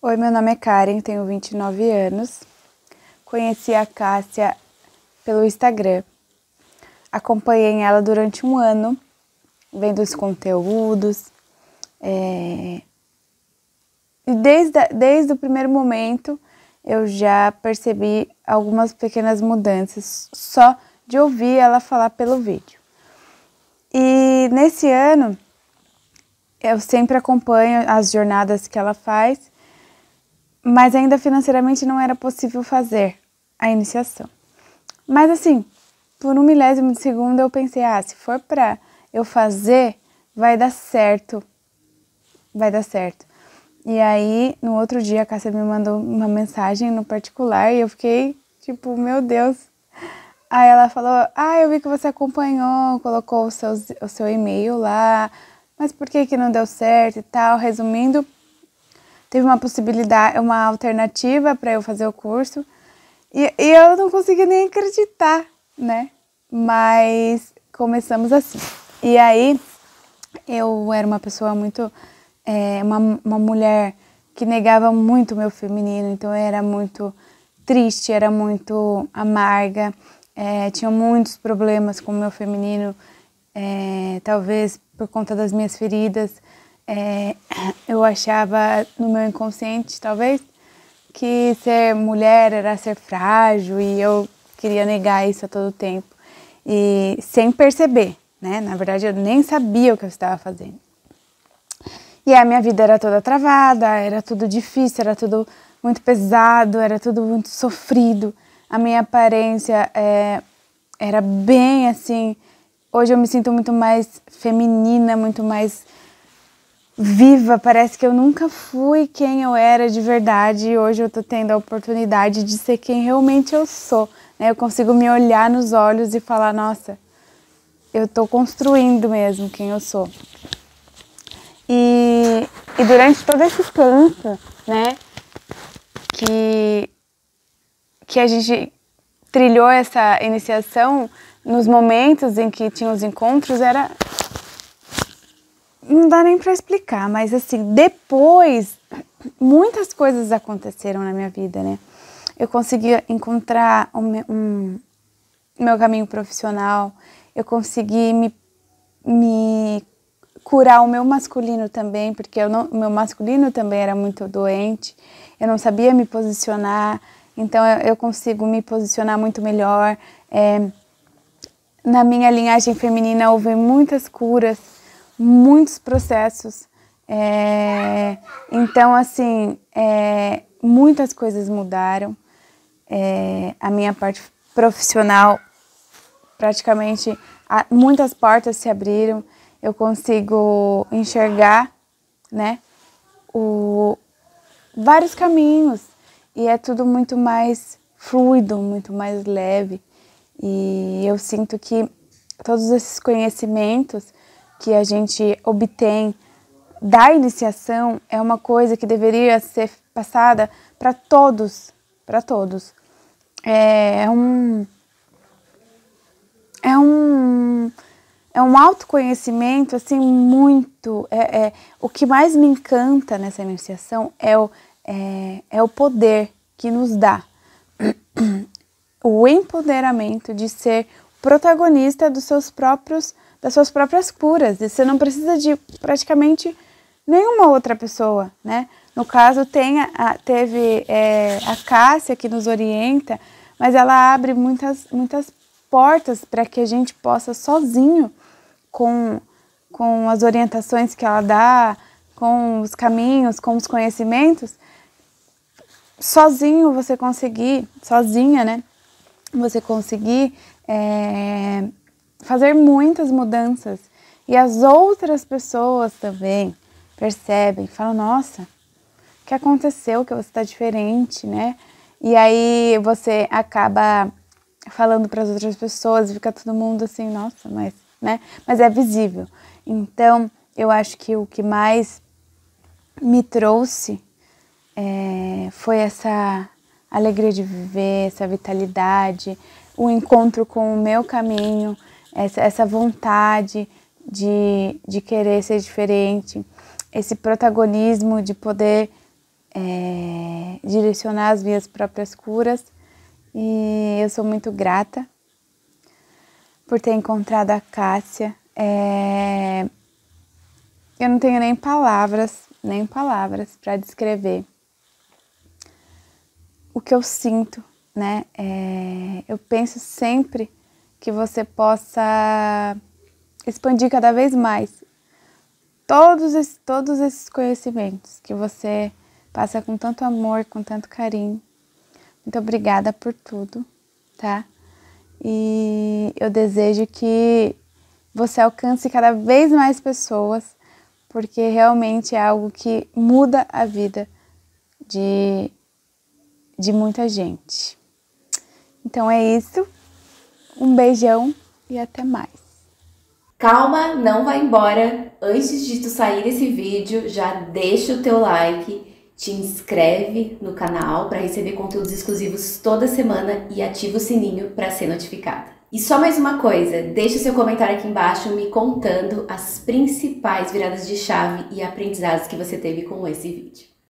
Oi, meu nome é Karen, tenho 29 anos. Conheci a Cássia pelo Instagram. Acompanhei ela durante um ano, vendo os conteúdos. É... E desde, desde o primeiro momento eu já percebi algumas pequenas mudanças só de ouvir ela falar pelo vídeo. E nesse ano eu sempre acompanho as jornadas que ela faz mas ainda financeiramente não era possível fazer a iniciação. Mas assim, por um milésimo de segundo eu pensei, ah, se for para eu fazer, vai dar certo. Vai dar certo. E aí, no outro dia, a Cássia me mandou uma mensagem no particular e eu fiquei tipo, meu Deus. Aí ela falou: Ah, eu vi que você acompanhou, colocou o seu, o seu e-mail lá, mas por que, que não deu certo e tal? Resumindo, teve uma possibilidade, uma alternativa para eu fazer o curso. E, e eu não conseguia nem acreditar, né? Mas começamos assim. E aí, eu era uma pessoa muito. É, uma, uma mulher que negava muito meu feminino, então eu era muito triste, era muito amarga, é, tinha muitos problemas com o meu feminino, é, talvez por conta das minhas feridas. É, eu achava no meu inconsciente, talvez, que ser mulher era ser frágil e eu queria negar isso a todo tempo e sem perceber, né? Na verdade, eu nem sabia o que eu estava fazendo. E a minha vida era toda travada, era tudo difícil, era tudo muito pesado, era tudo muito sofrido. A minha aparência é, era bem assim. Hoje eu me sinto muito mais feminina, muito mais viva, parece que eu nunca fui quem eu era de verdade e hoje eu tô tendo a oportunidade de ser quem realmente eu sou. Né? Eu consigo me olhar nos olhos e falar, nossa, eu tô construindo mesmo quem eu sou. E, e durante toda essa estância, né, que, que a gente trilhou essa iniciação, nos momentos em que tinha os encontros, era não dá nem para explicar, mas assim, depois muitas coisas aconteceram na minha vida, né? Eu consegui encontrar o meu, um, meu caminho profissional, eu consegui me, me curar o meu masculino também, porque eu não, o meu masculino também era muito doente, eu não sabia me posicionar, então eu, eu consigo me posicionar muito melhor. É, na minha linhagem feminina houve muitas curas muitos processos. É, então, assim, é, muitas coisas mudaram. É, a minha parte profissional, praticamente, a, muitas portas se abriram. Eu consigo enxergar, né, o, vários caminhos. E é tudo muito mais fluido, muito mais leve. E eu sinto que todos esses conhecimentos que a gente obtém da iniciação é uma coisa que deveria ser passada para todos, para todos. É, é um é um é um autoconhecimento assim muito é, é o que mais me encanta nessa iniciação é o é, é o poder que nos dá o empoderamento de ser protagonista dos seus próprios das suas próprias curas. E você não precisa de praticamente nenhuma outra pessoa, né? No caso, tem a, teve é, a Cássia que nos orienta, mas ela abre muitas, muitas portas para que a gente possa sozinho, com, com as orientações que ela dá, com os caminhos, com os conhecimentos, sozinho você conseguir, sozinha, né? Você conseguir é, fazer muitas mudanças e as outras pessoas também percebem, falam: nossa, o que aconteceu? Que você está diferente, né? E aí você acaba falando para as outras pessoas, fica todo mundo assim, nossa, mas, né? Mas é visível. Então, eu acho que o que mais me trouxe é, foi essa alegria de viver, essa vitalidade, o encontro com o meu caminho essa, essa vontade de, de querer ser diferente, esse protagonismo de poder é, direcionar as minhas próprias curas. E eu sou muito grata por ter encontrado a Cássia. É, eu não tenho nem palavras, nem palavras para descrever o que eu sinto, né? É, eu penso sempre que você possa expandir cada vez mais todos esses, todos esses conhecimentos que você passa com tanto amor, com tanto carinho. Muito obrigada por tudo, tá? E eu desejo que você alcance cada vez mais pessoas, porque realmente é algo que muda a vida de, de muita gente. Então é isso. Um beijão e até mais. Calma, não vai embora. Antes de tu sair esse vídeo, já deixa o teu like, te inscreve no canal para receber conteúdos exclusivos toda semana e ativa o sininho para ser notificada. E só mais uma coisa, deixa seu comentário aqui embaixo me contando as principais viradas de chave e aprendizados que você teve com esse vídeo.